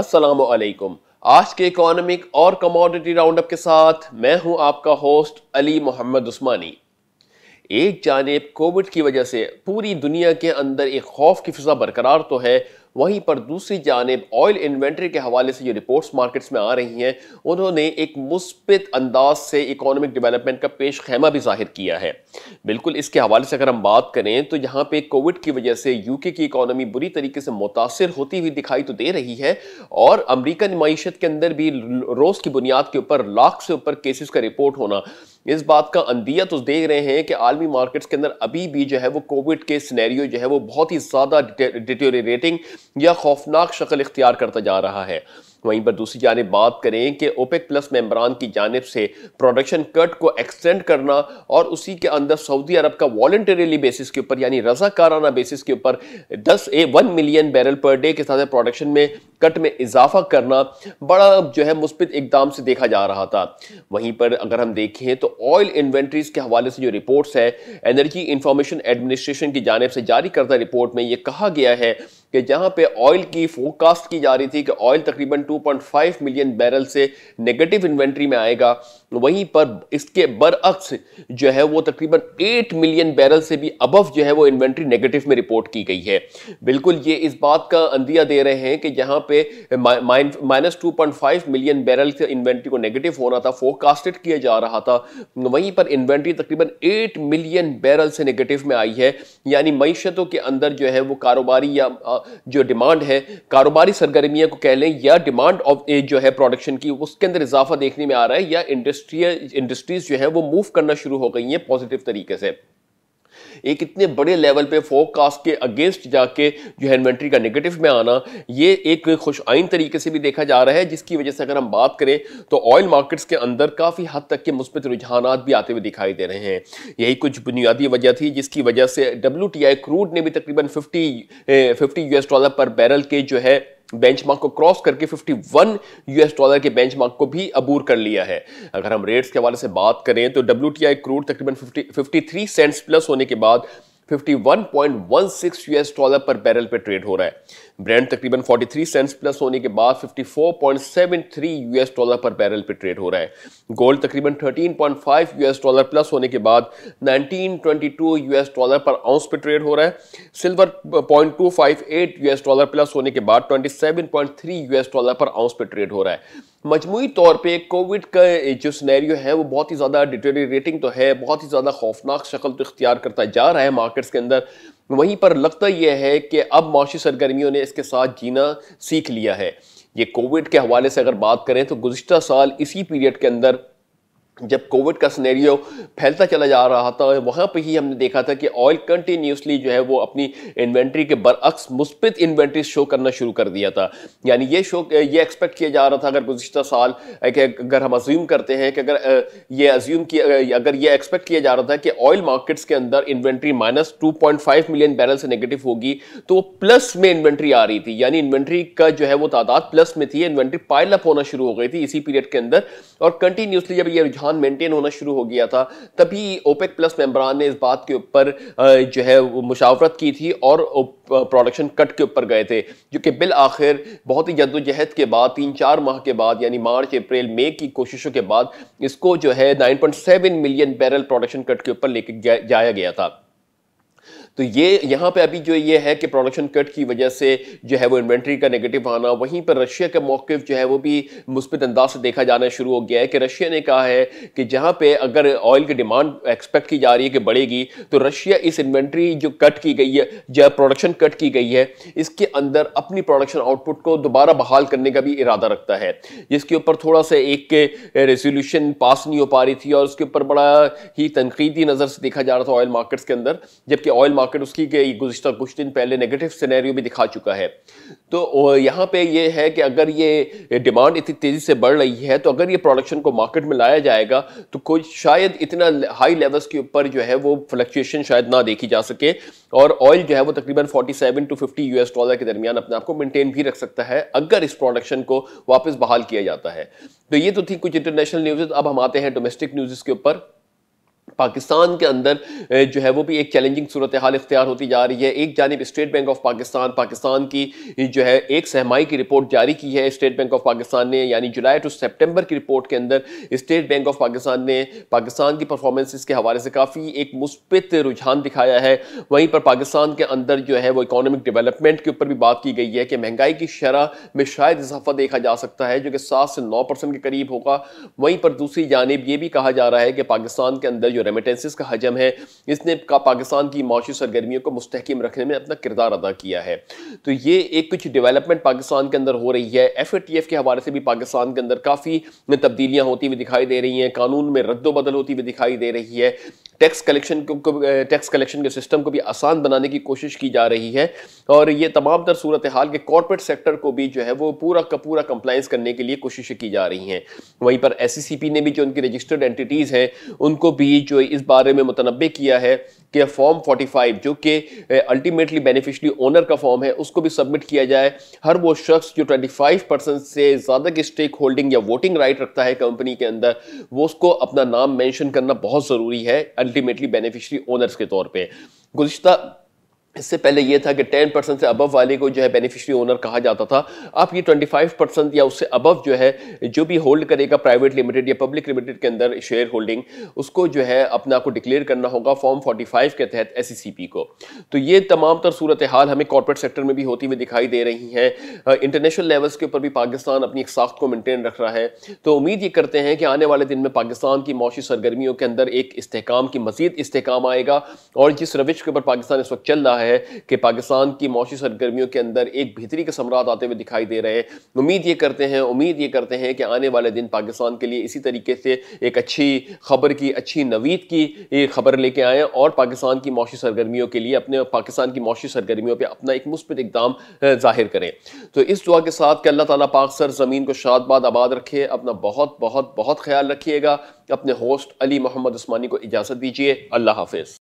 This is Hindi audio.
असलकुम आज के इकोनॉमिक और कमोडिटी राउंडअप के साथ मैं हूं आपका होस्ट अली मोहम्मद उस्मानी एक जानब कोविड की वजह से पूरी दुनिया के अंदर एक खौफ की फिजा बरकरार तो है वहीं पर दूसरी जानब ऑयल इन्वेंट्री के हवाले से जो रिपोर्ट्स मार्केट्स में आ रही हैं उन्होंने एक मुस्बित अंदाज से इकोनॉमिक डेवलपमेंट का पेश खैमा भी जाहिर किया है बिल्कुल इसके हवाले से अगर हम बात करें तो यहाँ पे कोविड की वजह से यूके की इकोनॉमी बुरी तरीके से मुतासर होती हुई दिखाई तो दे रही है और अमरीकन मीशत के अंदर भी रोज़ की बुनियाद के ऊपर लाख से ऊपर केसेस का रिपोर्ट होना इस बात का अंदिया तो देख रहे हैं कि आलमी मार्केट्स के अंदर अभी भी जो है वो कोविड के सिनेरियो जो है वो बहुत ही ज़्यादा डिटोरेटिंग या खौफनाक शक्ल इख्तियार करता जा रहा है वहीं पर दूसरी जानब बात करें कि ओपेक प्लस मेम्बरान की जानब से प्रोडक्शन कट को एक्सटेंड करना और उसी के अंदर सऊदी अरब का वॉल्टरीली बेसिस के ऊपर यानी रजाकाराना बेसिस के ऊपर दस ए one million barrel per day के साथ प्रोडक्शन में कट में इजाफा करना बड़ा जो है मुस्बित इकदाम से देखा जा रहा था वहीं पर अगर हम देखें तो ऑयल इन्वेंट्रीज के हवाले से जो रिपोर्ट्स है एनर्जी इंफॉर्मेशन एडमिनिस्ट्रेशन की जानब से जारी करदा रिपोर्ट में ये कहा गया है कि जहां पे ऑयल की फोरकास्ट की जा रही थी कि ऑयल तकरीबन 2.5 मिलियन बैरल से नेगेटिव इन्वेंट्री में आएगा वहीं पर इसके बरअक्स जो है वो तकरीबन 8 मिलियन बैरल से भी अबव जो है वो इन्वेंट्री नेगेटिव में रिपोर्ट की गई है बिल्कुल ये इस बात का अंदिया दे रहे हैं कि जहां पे माइनस टू मिलियन बैरल से इन्वेंट्री को नेगेटिव होना था फोरकास्टेड किया जा रहा था वहीं पर इन्वेंट्री तकरीबन एट मिलियन बैरल से नेगेटिव में आई है यानी मीशतों के अंदर जो है वो कारोबारी या जो डिमांड है कारोबारी सरगर्मियों को कह लें या डिमांड ऑफ जो है प्रोडक्शन की उसके अंदर इजाफा देखने में आ रहा है या इंडस्ट्रियल इंडस्ट्रीज जो है वो मूव करना शुरू हो गई हैं पॉजिटिव तरीके से एक इतने बड़े लेवल पे फोरकास्ट के अगेंस्ट जाके जो है इन्वेंट्री का नेगेटिव में आना ये एक खुश आइन तरीके से भी देखा जा रहा है जिसकी वजह से अगर हम बात करें तो ऑयल मार्केट्स के अंदर काफ़ी हद तक के मुस्बित रुझान भी आते हुए दिखाई दे रहे हैं यही कुछ बुनियादी वजह थी जिसकी वजह से डब्ल्यू क्रूड ने भी तकरीबन fifty fifty US dollar per barrel के जो है बेंचमार्क को क्रॉस करके 51 यूएस डॉलर के बेंचमार्क को भी अबूर कर लिया है अगर हम रेट्स के हवाले से बात करें तो डब्ल्यू क्रूड तकरीबन 53 सेंट्स प्लस होने के बाद 51.16 यूएस डॉलर पर बैरल पे ट्रेड हो रहा है ब्रेंड तकरीबन 43 सेंट्स प्लस होने के बाद 54.73 यूएस डॉलर पर बैरल पे ट्रेड हो रहा है गोल्ड तकरीबन 13.5 यूएस डॉलर प्लस होने के बाद 1922 यूएस डॉलर पर आउंस पे ट्रेड हो रहा है सिल्वर 0.258 यूएस डॉलर प्लस होने के बाद 27.3 यूएस डॉलर पर आउंस पे ट्रेड हो रहा है मजमू तौर पे कोविड का जो स्नैरियो है वो बहुत ही ज़्यादा डिटेरिएटिंग तो है बहुत ही ज़्यादा खौफनाक शक्ल तो इख्तियार करता जा रहा है मार्केट्स के अंदर वहीं पर लगता यह है कि अब माशी सरगर्मियों ने इसके साथ जीना सीख लिया है ये कोविड के हवाले से अगर बात करें तो गुज्तर साल इसी पीरियड के अंदर जब कोविड का सिनेरियो फैलता चला जा रहा था वहाँ पे ही हमने देखा था कि ऑयल कंटिन्यूसली जो है वो अपनी इन्वेंट्री के बरअक्स मुस्बित इन्वेंट्री शो करना शुरू कर दिया था यानी ये शो ये एक्सपेक्ट किया जा रहा था अगर गुज्तर साल एक अगर हम अज्यूम करते हैं कि अगर ये अज्यूम किया अगर ये एक्सपेक्ट किया जा रहा था कि ऑयल मार्केट्स के अंदर inventory minus two million barrel से नेगेटिव होगी तो प्लस में इन्वेंट्री आ रही थी यानी इन्वेंट्री का जो है वो तादाद प्लस में थी इन्वेंट्री अप होना शुरू हो गई थी इसी पीरियड के अंदर और कंटिन्यूसली जब ये रुझान मेंटेन होना शुरू हो गया था तभी ओपेक प्लस मेम्बरान ने इस बात के ऊपर जो है मुशावरत की थी और प्रोडक्शन कट के ऊपर गए थे जो कि बिल आखिर बहुत ही जद्दोजहद के बाद तीन चार माह के बाद यानी मार्च अप्रैल मई की कोशिशों के बाद इसको जो है 9.7 मिलियन बैरल प्रोडक्शन कट के ऊपर लेके जाया गया था तो ये यहाँ पे अभी जो ये है कि प्रोडक्शन कट की वजह से जो है वो इन्वेंट्री का नेगेटिव आना वहीं पर रशिया का मौक़ जो है वो भी मुस्बित अंदाज से देखा जाना शुरू हो गया है कि रशिया ने कहा है कि जहाँ पे अगर ऑयल की डिमांड एक्सपेक्ट की जा रही है कि बढ़ेगी तो रशिया इस इन्वेंट्री जो कट की गई है जो प्रोडक्शन कट की गई है इसके अंदर अपनी प्रोडक्शन आउटपुट को दोबारा बहाल करने का भी इरादा रखता है जिसके ऊपर थोड़ा सा एक रेजोल्यूशन पास नहीं हो पा रही थी और उसके ऊपर बड़ा ही तनकीदी नज़र से देखा जा रहा था ऑयल मार्केट्स के अंदर जबकि ऑयल मार्केट उसकी के गुजशत कुछ दिन पहले नेगेटिव सिनेरियो भी दिखा चुका है तो यहाँ पे ये है कि अगर ये डिमांड इतनी तेज़ी से बढ़ रही है तो अगर ये प्रोडक्शन को मार्केट में लाया जाएगा तो कुछ शायद इतना हाई लेवल्स के ऊपर जो है वो फ्लक्चुएशन शायद ना देखी जा सके और ऑयल जो है वो तकरीबन 47 टू 50 यूएस डॉलर के दरमियान अपने आप को मेंटेन भी रख सकता है अगर इस प्रोडक्शन को वापस बहाल किया जाता है तो ये तो थी कुछ इंटरनेशनल न्यूज़ अब हम आते हैं डोमेस्टिक न्यूज़ के ऊपर पाकिस्तान के अंदर जो है वो भी एक चैलेंजिंग सूरत हाल इख्तियार होती जा रही है एक जानब state bank of Pakistan Pakistan की जो है एक सहमाई की रिपोर्ट जारी की है स्टेट बैंक ऑफ पाकिस्तान ने यानी जुलाई टू सेप्टेम्बर की रिपोर्ट के अंदर स्टेट बैंक ऑफ पाकिस्तान ने पाकिस्तान की परफॉर्मेंसेस के हवाले से काफ़ी एक मुस्बित रुझान दिखाया है वहीं पर पाकिस्तान के अंदर जो है वो इकोनॉमिक डेवलपमेंट के ऊपर भी बात की गई है कि महंगाई की शरह में शायद इजाफा देखा जा सकता है जो कि सात से नौ परसेंट के करीब होगा वहीं पर दूसरी जानब ये भी कहा जा रहा है कि पाकिस्तान के अंदर जो रेमिटेंसिस का हजम है इसने का पाकिस्तान की माशी सरगर्मियों को मुस्तकम रखने में अपना किरदार अदा किया है तो ये एक कुछ डेवलपमेंट पाकिस्तान के अंदर हो रही है एफ के हवाले से भी पाकिस्तान के अंदर काफ़ी तब्दीलियाँ होती हुई दिखाई दे रही हैं कानून में रद्दोबदल होती हुई दिखाई दे रही है टैक्स कलेक्शन को टैक्स कलेक्शन के सिस्टम को भी आसान बनाने की कोशिश की जा रही है और ये तमाम तर सूरत हाल के कॉरपोरेट सेक्टर को भी जो है वो पूरा का पूरा कंप्लाइंस करने के लिए कोशिशें की जा रही हैं वहीं पर एस e ने भी जो उनकी रजिस्टर्ड एंटिटीज़ हैं उनको भी जो जो है इस बारे में मुतनबे किया है कि फॉर्म 45 जो कि अल्टीमेटली बेनिफिशियली ओनर का फॉर्म है उसको भी सबमिट किया जाए हर वो शख्स जो 25 परसेंट से ज़्यादा की स्टेक होल्डिंग या वोटिंग राइट रखता है कंपनी के अंदर वो उसको अपना नाम मेंशन करना बहुत ज़रूरी है अल्टीमेटली बेनिफिशरी ओनर्स के तौर पर गुज्तर इससे पहले यह था कि 10 परसेंट से अबव वाले को जो है बेनिफिशियरी ओनर कहा जाता था अब ये 25 परसेंट या उससे अबव जो है जो भी होल्ड करेगा प्राइवेट लिमिटेड या पब्लिक लिमिटेड के अंदर शेयर होल्डिंग उसको जो है अपना को डिक्लेयर करना होगा फॉर्म 45 के तहत एस e को तो ये तमाम तर सूरत हाल हमें कॉरपोरेट सेक्टर में भी होती हुई दिखाई दे रही हैं इंटरनेशनल लेवल्स के ऊपर भी पाकिस्तान अपनी एक साख्त को मेनटेन रख रहा है तो उम्मीद ये करते हैं कि आने वाले दिन में पाकिस्तान की मौसी सरगर्मियों के अंदर एक इसकाम की मजीद इसकाम आएगा और जिस रविश के ऊपर पाकिस्तान इस वक्त चल रहा है रहा है कि पाकिस्तान की मौसी सरगर्मियों के अंदर एक बेहतरी के सम्राट आते हुए दिखाई दे रहे हैं उम्मीद ये करते हैं उम्मीद ये करते हैं कि आने वाले दिन पाकिस्तान के लिए इसी तरीके से एक अच्छी खबर की अच्छी नवीद की एक खबर लेके आए और पाकिस्तान की मौसी सरगर्मियों के लिए अपने पाकिस्तान की मौसी सरगर्मियों पर अपना एक मुस्बित इकदाम जाहिर करें तो इस दुआ के साथ कि अल्लाह ताली पाक सर ज़मीन को शादबाद आबाद रखे अपना बहुत बहुत बहुत ख्याल रखिएगा अपने होस्ट अली मोहम्मद उस्मानी को इजाज़त दीजिए अल्लाह हाफिज़